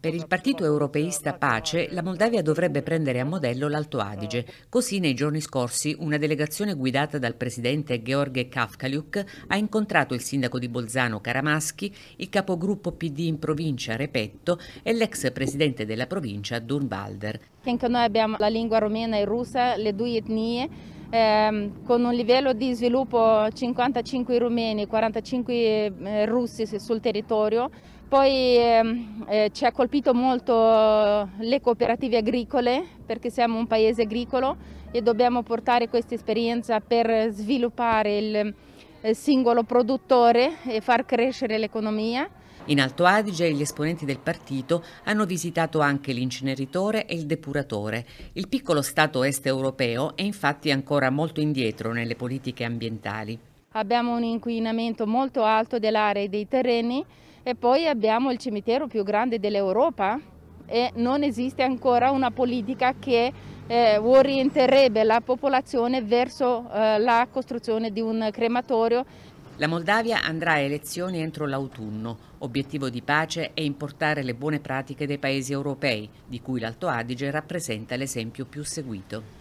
Per il partito europeista Pace, la Moldavia dovrebbe prendere a modello l'Alto Adige. Così nei giorni scorsi una delegazione guidata dal presidente Gheorghe Kafkaliuk ha incontrato il sindaco di Bolzano Caramaschi, il capogruppo PD in provincia Repetto e l'ex presidente della provincia Dunvalder. Anche noi abbiamo la lingua romena e russa, le due etnie ehm, con un livello di sviluppo 55 rumeni, 45 eh, russi sul territorio. Poi ehm, eh, ci ha colpito molto le cooperative agricole perché siamo un paese agricolo e dobbiamo portare questa esperienza per sviluppare il, il eh, singolo produttore e far crescere l'economia. In Alto Adige gli esponenti del partito hanno visitato anche l'inceneritore e il depuratore. Il piccolo Stato est europeo è infatti ancora molto indietro nelle politiche ambientali. Abbiamo un inquinamento molto alto dell'area e dei terreni e poi abbiamo il cimitero più grande dell'Europa e non esiste ancora una politica che eh, orienterebbe la popolazione verso eh, la costruzione di un crematorio la Moldavia andrà a elezioni entro l'autunno. Obiettivo di pace è importare le buone pratiche dei paesi europei, di cui l'Alto Adige rappresenta l'esempio più seguito.